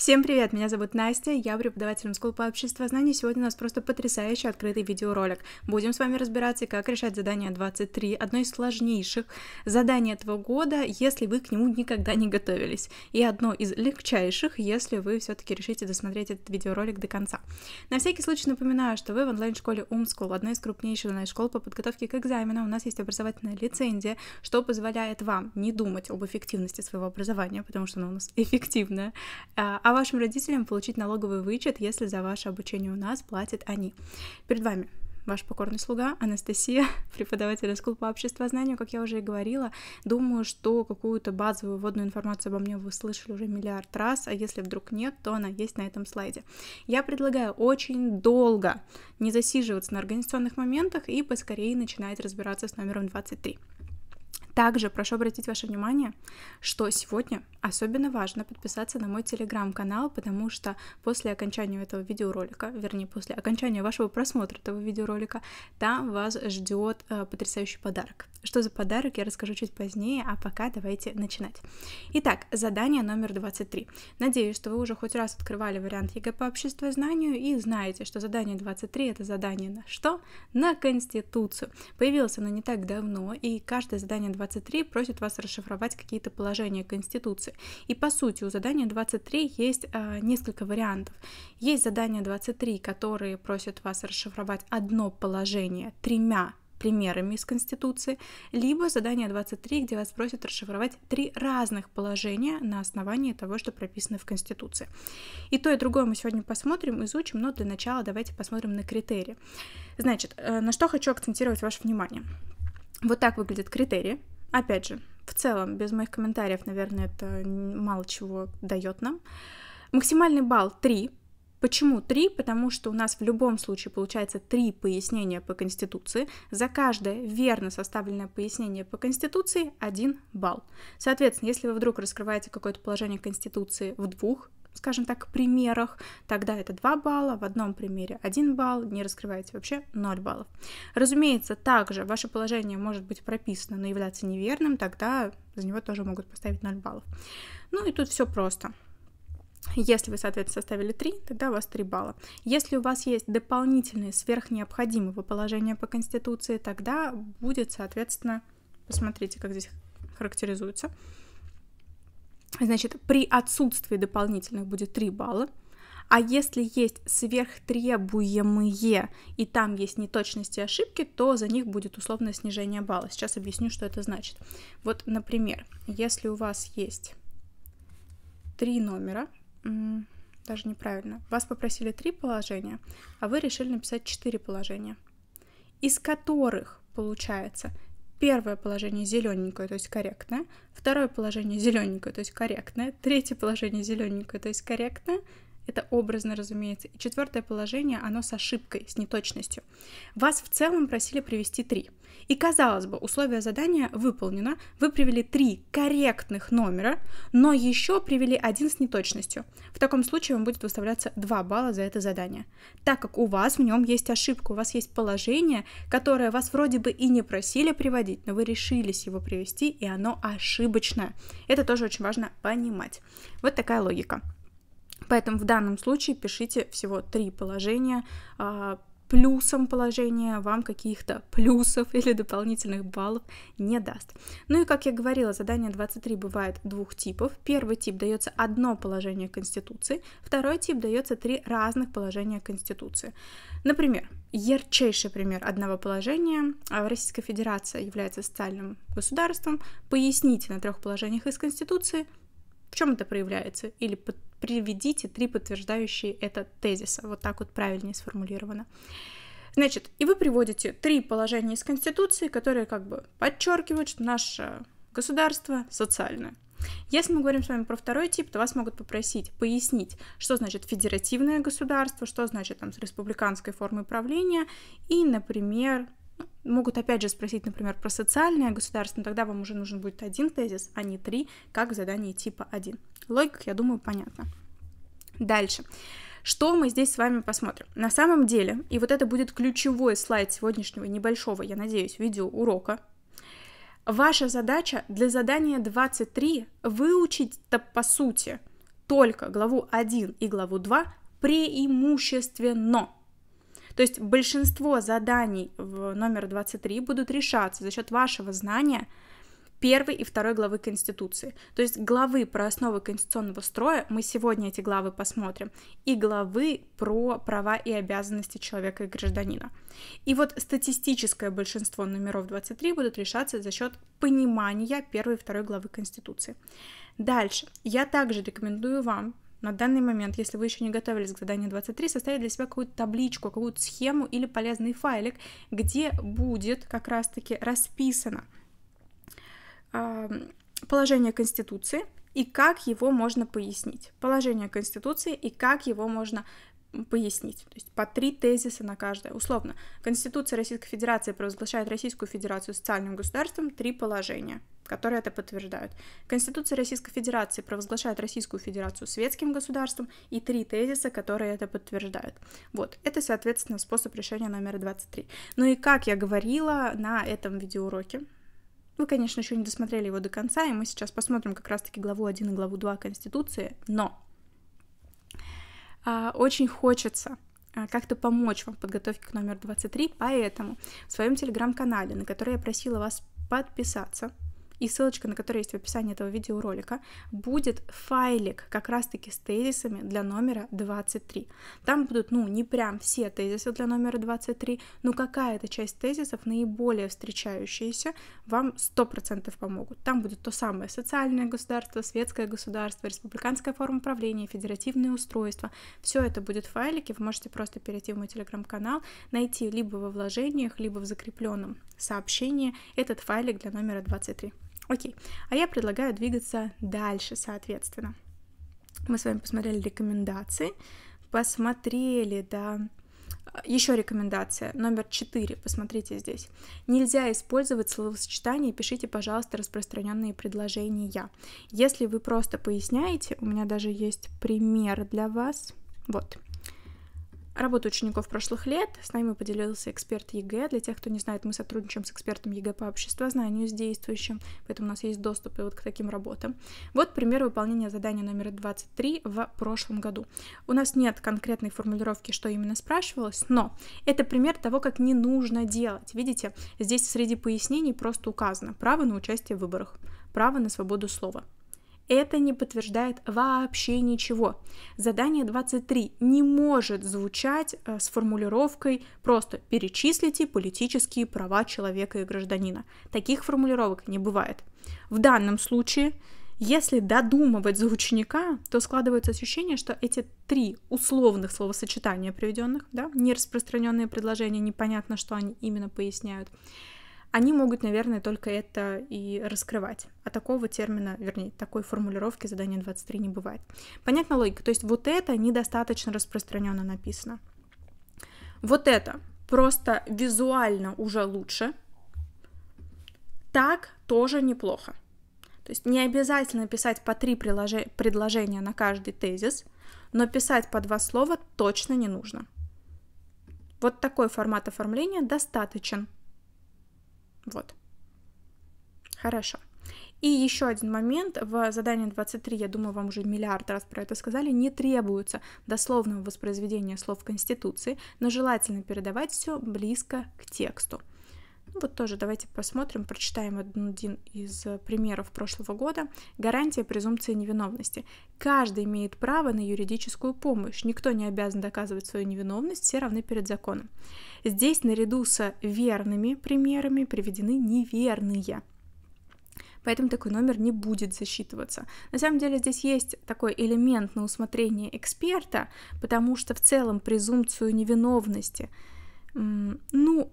Всем привет, меня зовут Настя, я преподаватель School по обществознанию. Сегодня у нас просто потрясающий открытый видеоролик. Будем с вами разбираться, как решать задание 23, одно из сложнейших заданий этого года, если вы к нему никогда не готовились. И одно из легчайших, если вы все-таки решите досмотреть этот видеоролик до конца. На всякий случай напоминаю, что вы в онлайн-школе Умскул, одной из крупнейших онлайн-школ по подготовке к экзаменам. У нас есть образовательная лицензия, что позволяет вам не думать об эффективности своего образования, потому что оно у нас эффективное, а а вашим родителям получить налоговый вычет, если за ваше обучение у нас платят они. Перед вами ваш покорный слуга Анастасия, преподаватель из клуба общества знанию, как я уже и говорила. Думаю, что какую-то базовую вводную информацию обо мне вы слышали уже миллиард раз, а если вдруг нет, то она есть на этом слайде. Я предлагаю очень долго не засиживаться на организационных моментах и поскорее начинать разбираться с номером 23. Также прошу обратить ваше внимание, что сегодня особенно важно подписаться на мой телеграм-канал, потому что после окончания этого видеоролика, вернее, после окончания вашего просмотра этого видеоролика, там вас ждет э, потрясающий подарок. Что за подарок, я расскажу чуть позднее, а пока давайте начинать. Итак, задание номер 23. Надеюсь, что вы уже хоть раз открывали вариант ЕГЭ по обществознанию и знаете, что задание 23 это задание на что? На Конституцию. Появилось оно не так давно, и каждое задание 23 просит вас расшифровать какие-то положения Конституции. И по сути у задания 23 есть э, несколько вариантов. Есть задания 23, которые просят вас расшифровать одно положение тремя примерами из Конституции, либо задание 23, где вас просят расшифровать три разных положения на основании того, что прописано в Конституции. И то, и другое мы сегодня посмотрим, изучим, но для начала давайте посмотрим на критерии. Значит, э, на что хочу акцентировать ваше внимание. Вот так выглядят критерии. Опять же, в целом, без моих комментариев, наверное, это мало чего дает нам. Максимальный балл 3. Почему 3? Потому что у нас в любом случае получается 3 пояснения по Конституции. За каждое верно составленное пояснение по Конституции 1 балл. Соответственно, если вы вдруг раскрываете какое-то положение Конституции в двух скажем так, примерах, тогда это 2 балла, в одном примере 1 балл, не раскрываете вообще 0 баллов. Разумеется, также ваше положение может быть прописано, но являться неверным, тогда за него тоже могут поставить 0 баллов. Ну и тут все просто. Если вы, соответственно, составили 3, тогда у вас 3 балла. Если у вас есть дополнительные сверхнеобходимого положения по Конституции, тогда будет, соответственно, посмотрите, как здесь характеризуется, Значит, при отсутствии дополнительных будет 3 балла. А если есть сверхтребуемые и там есть неточности и ошибки, то за них будет условное снижение балла. Сейчас объясню, что это значит. Вот, например, если у вас есть три номера, даже неправильно, вас попросили три положения, а вы решили написать четыре положения, из которых получается Первое положение зелененькое, то есть корректное. Второе положение зелененькое, то есть корректное. Третье положение зелененькое, то есть корректное. Это образно, разумеется. И четвертое положение, оно с ошибкой, с неточностью. Вас в целом просили привести три. И казалось бы, условие задания выполнено, вы привели три корректных номера, но еще привели один с неточностью. В таком случае вам будет выставляться 2 балла за это задание, так как у вас в нем есть ошибка, у вас есть положение, которое вас вроде бы и не просили приводить, но вы решились его привести, и оно ошибочное. Это тоже очень важно понимать. Вот такая логика. Поэтому в данном случае пишите всего три положения. А, плюсом положения вам каких-то плюсов или дополнительных баллов не даст. Ну и, как я говорила, задание 23 бывает двух типов. Первый тип дается одно положение Конституции, второй тип дается три разных положения Конституции. Например, ярчайший пример одного положения. А, Российская Федерация является социальным государством. Поясните на трех положениях из Конституции, в чем это проявляется, или подтвердите приведите три подтверждающие это тезиса. Вот так вот правильнее сформулировано. Значит, и вы приводите три положения из Конституции, которые как бы подчеркивают, что наше государство социальное. Если мы говорим с вами про второй тип, то вас могут попросить пояснить, что значит федеративное государство, что значит там с республиканской формой правления и, например, Могут опять же спросить, например, про социальное государство, но тогда вам уже нужен будет один тезис, а не три, как в задании типа 1. Логика, я думаю, понятна. Дальше. Что мы здесь с вами посмотрим? На самом деле, и вот это будет ключевой слайд сегодняшнего небольшого, я надеюсь, видеоурока, ваша задача для задания 23 выучить-то по сути только главу 1 и главу 2 преимущественно. То есть большинство заданий в номер 23 будут решаться за счет вашего знания первой и второй главы Конституции. То есть главы про основы конституционного строя, мы сегодня эти главы посмотрим, и главы про права и обязанности человека и гражданина. И вот статистическое большинство номеров 23 будут решаться за счет понимания первой и второй главы Конституции. Дальше. Я также рекомендую вам на данный момент, если вы еще не готовились к заданию 23, составить для себя какую-то табличку, какую-то схему или полезный файлик, где будет как раз-таки расписано положение Конституции и как его можно пояснить. Положение Конституции и как его можно пояснить. То есть по три тезиса на каждое. Условно, Конституция Российской Федерации провозглашает Российскую Федерацию социальным государством три положения которые это подтверждают. Конституция Российской Федерации провозглашает Российскую Федерацию светским государством и три тезиса, которые это подтверждают. Вот, это, соответственно, способ решения номер 23. Ну и как я говорила на этом видеоуроке, вы, конечно, еще не досмотрели его до конца, и мы сейчас посмотрим как раз-таки главу 1 и главу 2 Конституции, но а, очень хочется а, как-то помочь вам в подготовке к номеру 23, поэтому в своем телеграм-канале, на который я просила вас подписаться, и ссылочка на которую есть в описании этого видеоролика, будет файлик как раз-таки с тезисами для номера 23. Там будут, ну, не прям все тезисы для номера 23, но какая-то часть тезисов, наиболее встречающиеся, вам 100% помогут. Там будет то самое социальное государство, светское государство, республиканская форма правления, федеративное устройство. Все это будет в файлике, вы можете просто перейти в мой телеграм-канал, найти либо во вложениях, либо в закрепленном сообщении этот файлик для номера 23. Окей, а я предлагаю двигаться дальше, соответственно. Мы с вами посмотрели рекомендации, посмотрели, да, еще рекомендация номер четыре. посмотрите здесь. Нельзя использовать словосочетание, пишите, пожалуйста, распространенные предложения. Если вы просто поясняете, у меня даже есть пример для вас. Вот работу учеников прошлых лет. С нами поделился эксперт ЕГЭ. Для тех, кто не знает, мы сотрудничаем с экспертом ЕГЭ по обществознанию, с действующим, поэтому у нас есть доступ и вот к таким работам. Вот пример выполнения задания номер 23 в прошлом году. У нас нет конкретной формулировки, что именно спрашивалось, но это пример того, как не нужно делать. Видите, здесь среди пояснений просто указано право на участие в выборах, право на свободу слова. Это не подтверждает вообще ничего. Задание 23 не может звучать э, с формулировкой просто «перечислите политические права человека и гражданина». Таких формулировок не бывает. В данном случае если додумывать за ученика, то складывается ощущение, что эти три условных словосочетания приведенных, да, нераспространенные предложения, непонятно, что они именно поясняют, они могут, наверное, только это и раскрывать. А такого термина, вернее, такой формулировки задания 23 не бывает. Понятна логика? То есть вот это недостаточно распространенно написано. Вот это просто визуально уже лучше. Так тоже неплохо. То есть не обязательно писать по три предложения на каждый тезис, но писать по два слова точно не нужно. Вот такой формат оформления достаточен вот. Хорошо. И еще один момент, в задании 23, я думаю, вам уже миллиард раз про это сказали, не требуется дословного воспроизведения слов Конституции, но желательно передавать все близко к тексту. Ну, вот тоже давайте посмотрим, прочитаем один из э, примеров прошлого года. Гарантия презумпции невиновности. Каждый имеет право на юридическую помощь. Никто не обязан доказывать свою невиновность, все равны перед законом. Здесь наряду со верными примерами приведены неверные поэтому такой номер не будет засчитываться. На самом деле здесь есть такой элемент на усмотрение эксперта, потому что в целом презумпцию невиновности, ну,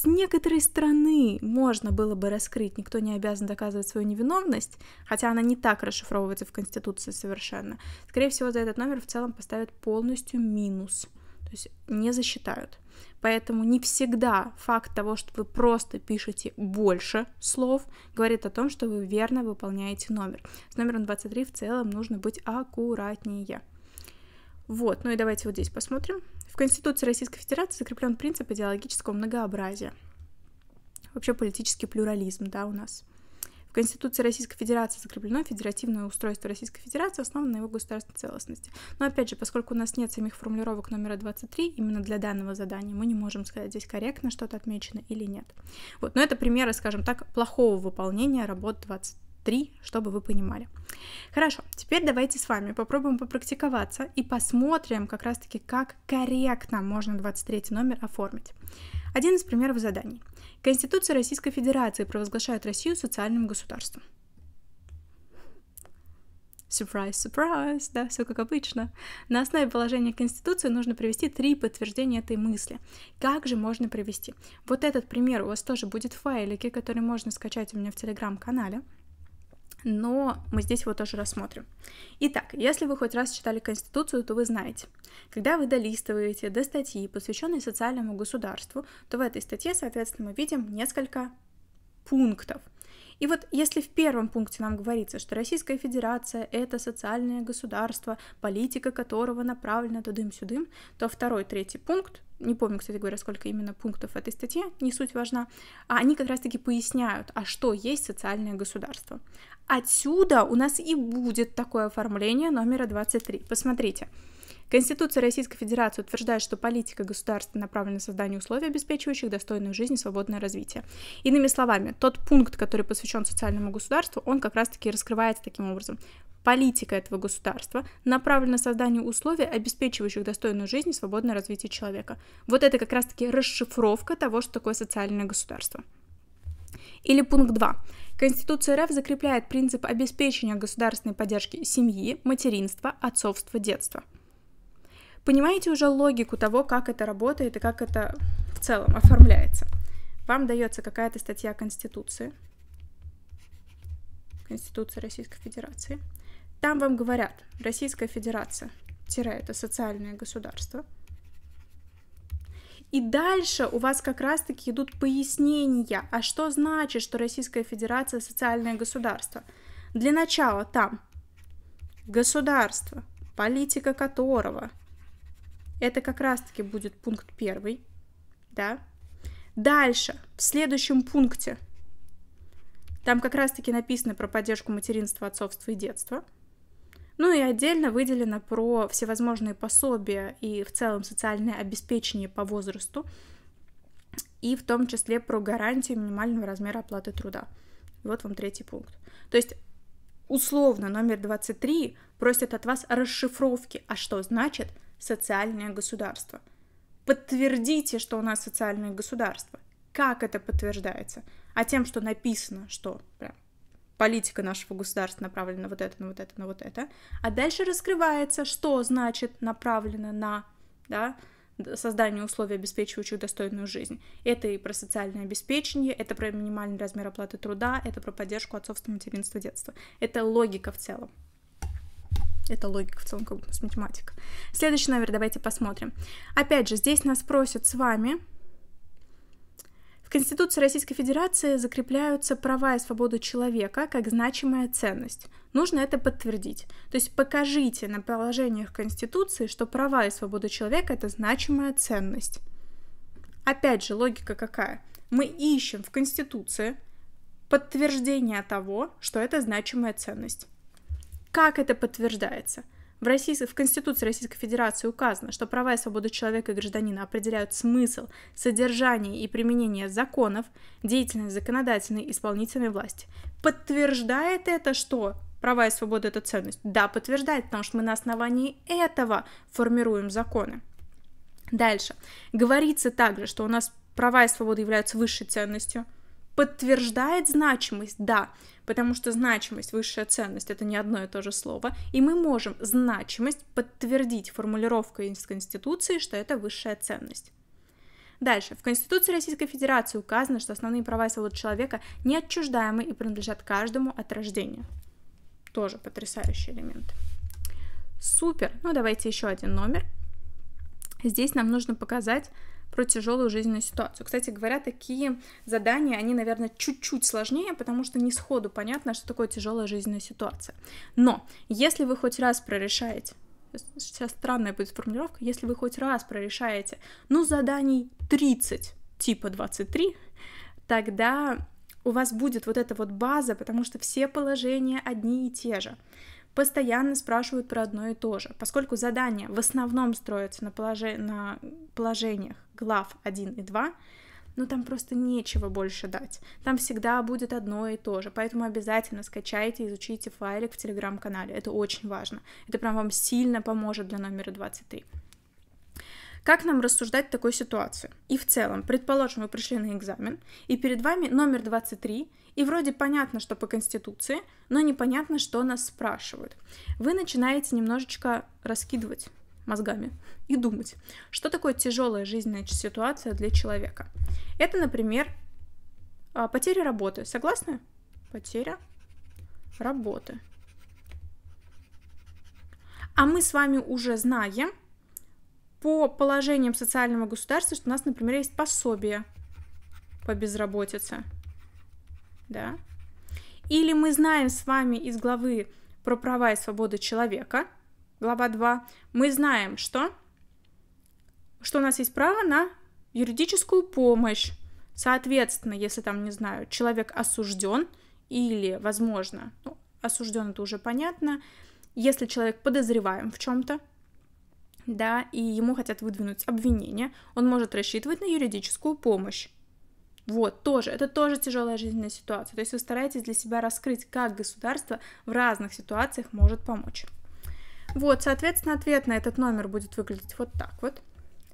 с некоторой стороны можно было бы раскрыть, никто не обязан доказывать свою невиновность, хотя она не так расшифровывается в Конституции совершенно. Скорее всего, за этот номер в целом поставят полностью минус, то есть не засчитают. Поэтому не всегда факт того, что вы просто пишете больше слов, говорит о том, что вы верно выполняете номер. С номером 23 в целом нужно быть аккуратнее. Вот, ну и давайте вот здесь посмотрим. Конституции Российской Федерации закреплен принцип идеологического многообразия. Вообще политический плюрализм, да, у нас. В Конституции Российской Федерации закреплено федеративное устройство Российской Федерации, основанное на его государственной целостности. Но опять же, поскольку у нас нет самих формулировок номера 23, именно для данного задания мы не можем сказать, здесь корректно что-то отмечено или нет. Вот, но это примеры, скажем так, плохого выполнения работ 23 три, чтобы вы понимали. Хорошо, теперь давайте с вами попробуем попрактиковаться и посмотрим как раз-таки, как корректно можно 23 номер оформить. Один из примеров заданий. Конституция Российской Федерации провозглашает Россию социальным государством. Surprise, surprise, да, все как обычно. На основе положения Конституции нужно привести три подтверждения этой мысли. Как же можно привести? Вот этот пример у вас тоже будет в файлике, который можно скачать у меня в телеграм-канале но мы здесь его тоже рассмотрим. Итак, если вы хоть раз читали Конституцию, то вы знаете, когда вы долистываете до статьи, посвященной социальному государству, то в этой статье, соответственно, мы видим несколько пунктов – и вот если в первом пункте нам говорится, что Российская Федерация — это социальное государство, политика которого направлена тудым-сюдым, то второй, третий пункт не помню, кстати говоря, сколько именно пунктов этой статьи, не суть важна, а они как раз-таки поясняют, а что есть социальное государство. Отсюда у нас и будет такое оформление номера 23. Посмотрите, Конституция Российской Федерации утверждает, что политика государства направлена на создание условий, обеспечивающих достойную жизнь и свободное развитие. Иными словами, тот пункт, который посвящен социальному государству, он как раз-таки раскрывается таким образом. Политика этого государства направлена на создание условий, обеспечивающих достойную жизнь и свободное развитие человека. Вот это как раз-таки расшифровка того, что такое социальное государство. Или пункт 2. Конституция РФ закрепляет принцип обеспечения государственной поддержки семьи, материнства, отцовства, детства – понимаете уже логику того, как это работает и как это в целом оформляется. Вам дается какая-то статья Конституции, Конституция Российской Федерации. Там вам говорят, Российская Федерация, тире, это социальное государство. И дальше у вас как раз-таки идут пояснения, а что значит, что Российская Федерация социальное государство. Для начала там государство, политика которого это как раз-таки будет пункт первый, да. Дальше, в следующем пункте, там как раз-таки написано про поддержку материнства, отцовства и детства. Ну и отдельно выделено про всевозможные пособия и в целом социальное обеспечение по возрасту, и в том числе про гарантию минимального размера оплаты труда. вот вам третий пункт. То есть условно номер 23 просят от вас расшифровки, а что значит – социальное государство. Подтвердите, что у нас социальное государство. Как это подтверждается? А тем, что написано, что прям политика нашего государства направлена на вот это, на вот это, на вот это. А дальше раскрывается, что значит направлено на да, создание условий, обеспечивающих достойную жизнь. Это и про социальное обеспечение, это про минимальный размер оплаты труда, это про поддержку отцовства, материнства, детства. Это логика в целом. Это логика в целом как бы с математикой. Следующий номер давайте посмотрим. Опять же, здесь нас просят с вами в Конституции Российской Федерации закрепляются права и свободы человека как значимая ценность. Нужно это подтвердить. То есть покажите на положениях Конституции, что права и свободы человека – это значимая ценность. Опять же, логика какая? Мы ищем в Конституции подтверждение того, что это значимая ценность. Как это подтверждается? В, России, в Конституции Российской Федерации указано, что права и свободы человека и гражданина определяют смысл, содержание и применение законов, деятельность законодательной и исполнительной власти. Подтверждает это что? Права и свободы — это ценность? Да, подтверждает, потому что мы на основании этого формируем законы. Дальше. Говорится также, что у нас права и свободы являются высшей ценностью — подтверждает значимость, да, потому что значимость, высшая ценность — это не одно и то же слово, и мы можем значимость подтвердить формулировкой из Конституции, что это высшая ценность. Дальше. В Конституции Российской Федерации указано, что основные права и свободы человека неотчуждаемы и принадлежат каждому от рождения. Тоже потрясающий элемент. Супер. Ну, давайте еще один номер. Здесь нам нужно показать про тяжелую жизненную ситуацию. Кстати говоря, такие задания, они, наверное, чуть-чуть сложнее, потому что не сходу понятно, что такое тяжелая жизненная ситуация. Но если вы хоть раз прорешаете сейчас странная будет формулировка, если вы хоть раз прорешаете, ну, заданий 30, типа 23, тогда у вас будет вот эта вот база, потому что все положения одни и те же постоянно спрашивают про одно и то же, поскольку задания в основном строятся на, положи... на положениях глав 1 и 2, но там просто нечего больше дать. Там всегда будет одно и то же, поэтому обязательно скачайте, изучите файлик в телеграм-канале, это очень важно. Это прям вам сильно поможет для номера 23. Как нам рассуждать в такой ситуации? И в целом, предположим, вы пришли на экзамен, и перед вами номер 23, и вроде понятно, что по Конституции, но непонятно, что нас спрашивают. Вы начинаете немножечко раскидывать мозгами и думать, что такое тяжелая жизненная ситуация для человека. Это, например, а, потеря работы. Согласны? Потеря работы. А мы с вами уже знаем, по положениям социального государства, что у нас, например, есть пособие по безработице. Да? Или мы знаем с вами из главы про права и свободы человека, глава 2, мы знаем, что, что у нас есть право на юридическую помощь. Соответственно, если там, не знаю, человек осужден или, возможно, ну, осужден это уже понятно, если человек подозреваем в чем-то, да, и ему хотят выдвинуть обвинение, он может рассчитывать на юридическую помощь. Вот, тоже, это тоже тяжелая жизненная ситуация. То есть вы стараетесь для себя раскрыть, как государство в разных ситуациях может помочь. Вот, соответственно, ответ на этот номер будет выглядеть вот так вот.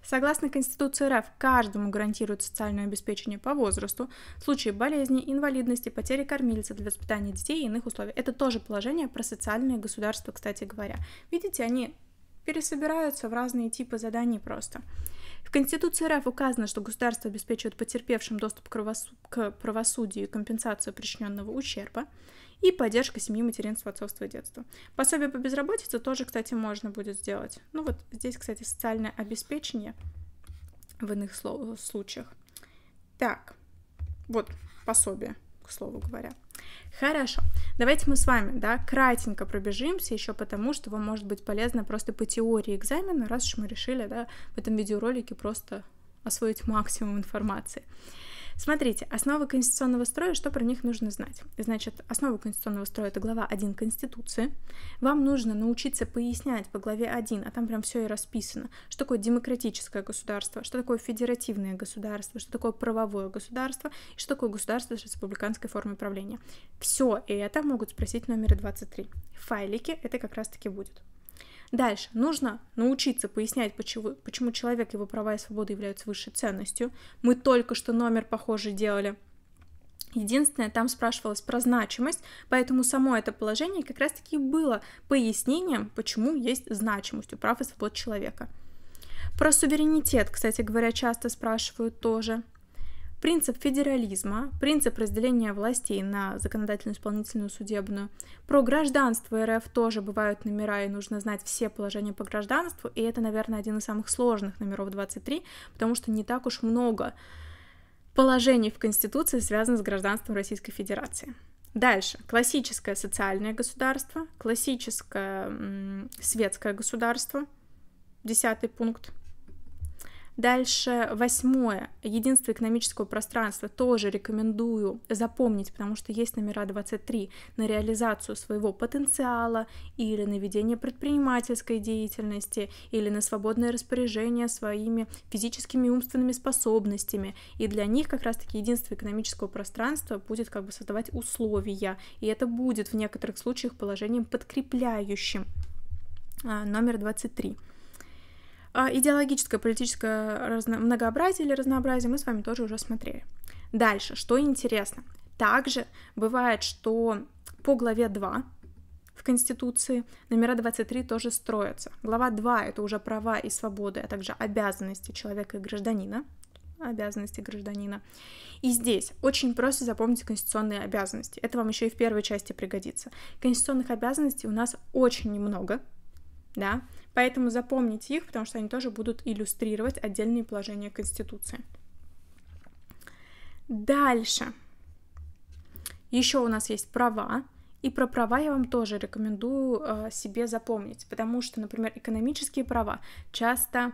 Согласно Конституции РФ, каждому гарантируют социальное обеспечение по возрасту, в случае болезни, инвалидности, потери кормильца для воспитания детей и иных условий. Это тоже положение про социальное государство, кстати говоря. Видите, они пересобираются в разные типы заданий просто. В Конституции РФ указано, что государство обеспечивает потерпевшим доступ к правосудию и компенсацию причиненного ущерба и поддержка семьи, материнства, отцовства и детства. Пособие по безработице тоже, кстати, можно будет сделать. Ну вот здесь, кстати, социальное обеспечение в иных случаях. Так, вот пособие к слову говоря. Хорошо, давайте мы с вами, да, кратенько пробежимся еще потому, что вам может быть полезно просто по теории экзамена, раз уж мы решили, да, в этом видеоролике просто освоить максимум информации. Смотрите, основы конституционного строя, что про них нужно знать? Значит, основы конституционного строя — это глава 1 Конституции. Вам нужно научиться пояснять по главе 1, а там прям все и расписано, что такое демократическое государство, что такое федеративное государство, что такое правовое государство и что такое государство с республиканской формой правления. Все это могут спросить номер 23. Файлики — это как раз-таки будет. Дальше. Нужно научиться пояснять, почему, почему человек, его права и свободы являются высшей ценностью. Мы только что номер похожий делали. Единственное, там спрашивалось про значимость, поэтому само это положение как раз-таки было пояснением, почему есть значимость у прав и свобод человека. Про суверенитет, кстати говоря, часто спрашивают тоже – принцип федерализма, принцип разделения властей на законодательную, исполнительную, судебную. Про гражданство РФ тоже бывают номера, и нужно знать все положения по гражданству, и это, наверное, один из самых сложных номеров 23, потому что не так уж много положений в Конституции связано с гражданством Российской Федерации. Дальше. Классическое социальное государство, классическое светское государство. Десятый пункт — Дальше восьмое. Единство экономического пространства тоже рекомендую запомнить, потому что есть номера 23 на реализацию своего потенциала или на ведение предпринимательской деятельности, или на свободное распоряжение своими физическими и умственными способностями. И для них как раз-таки единство экономического пространства будет как бы создавать условия, и это будет в некоторых случаях положением подкрепляющим. А, номер 23. А, идеологическое, политическое разно... многообразие или разнообразие мы с вами тоже уже смотрели. Дальше, что интересно. Также бывает, что по главе 2 в Конституции номера 23 тоже строятся. Глава 2 — это уже права и свободы, а также обязанности человека и гражданина обязанности гражданина. И здесь очень просто запомнить конституционные обязанности. Это вам еще и в первой части пригодится. Конституционных обязанностей у нас очень немного, да, поэтому запомните их, потому что они тоже будут иллюстрировать отдельные положения Конституции. Дальше. Еще у нас есть права, и про права я вам тоже рекомендую э, себе запомнить, потому что, например, экономические права часто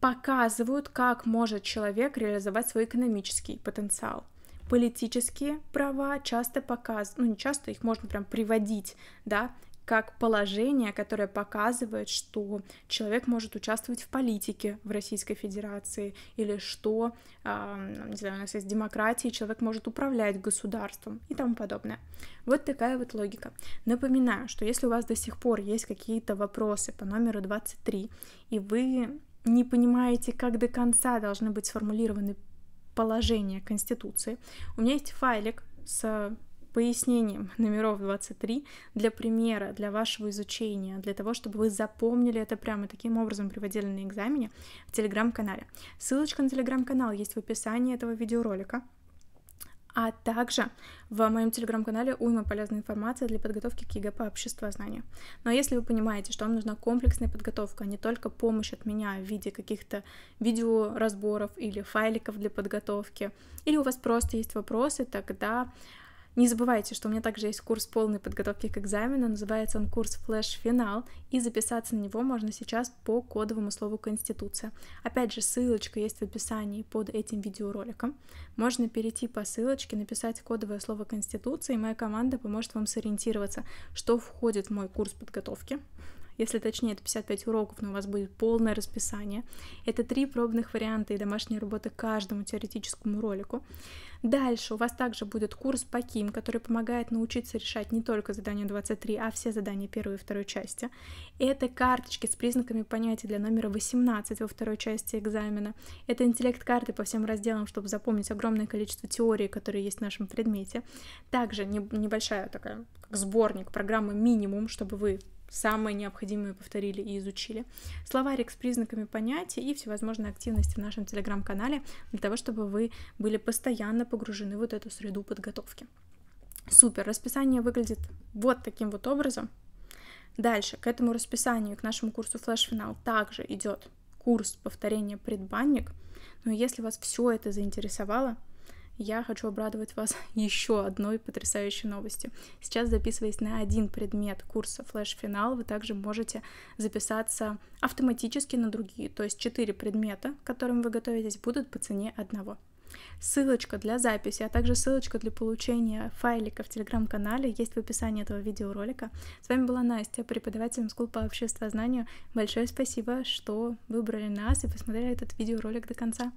показывают, как может человек реализовать свой экономический потенциал. Политические права часто показывают, ну не часто, их можно прям приводить, да, как положение, которое показывает, что человек может участвовать в политике в Российской Федерации, или что, э, не знаю, у нас есть демократия, человек может управлять государством и тому подобное. Вот такая вот логика. Напоминаю, что если у вас до сих пор есть какие-то вопросы по номеру 23, и вы не понимаете, как до конца должны быть сформулированы положения Конституции, у меня есть файлик с пояснением номеров 23 для примера, для вашего изучения, для того, чтобы вы запомнили это прямо таким образом приводили на экзамене в телеграм-канале. Ссылочка на телеграм-канал есть в описании этого видеоролика. А также в моем телеграм-канале уйма полезной информации для подготовки к ЕГЭ по обществознанию. Но если вы понимаете, что вам нужна комплексная подготовка, а не только помощь от меня в виде каких-то видеоразборов или файликов для подготовки, или у вас просто есть вопросы, тогда не забывайте, что у меня также есть курс полной подготовки к экзамену, называется он курс Flash Final, и записаться на него можно сейчас по кодовому слову «Конституция». Опять же, ссылочка есть в описании под этим видеороликом. Можно перейти по ссылочке, написать кодовое слово «Конституция», и моя команда поможет вам сориентироваться, что входит в мой курс подготовки, если точнее, это 55 уроков, но у вас будет полное расписание. Это три пробных варианта и домашняя работа каждому теоретическому ролику. Дальше у вас также будет курс по КИМ, который помогает научиться решать не только задание 23, а все задания первой и второй части. Это карточки с признаками понятий для номера 18 во второй части экзамена. Это интеллект-карты по всем разделам, чтобы запомнить огромное количество теорий, которые есть в нашем предмете. Также небольшая такая сборник программы минимум, чтобы вы самые необходимые повторили и изучили, словарик с признаками понятий и всевозможные активности в нашем телеграм-канале для того, чтобы вы были постоянно погружены в вот эту среду подготовки. Супер, расписание выглядит вот таким вот образом. Дальше, к этому расписанию, к нашему курсу флеш-финал также идет курс повторения предбанник. Но если вас все это заинтересовало, я хочу обрадовать вас еще одной потрясающей новостью. Сейчас, записываясь на один предмет курса Flash Final, вы также можете записаться автоматически на другие, то есть четыре предмета, к которым вы готовитесь, будут по цене одного. Ссылочка для записи, а также ссылочка для получения файлика в телеграм-канале есть в описании этого видеоролика. С вами была Настя, преподаватель Мскул по обществознанию. Большое спасибо, что выбрали нас и посмотрели этот видеоролик до конца.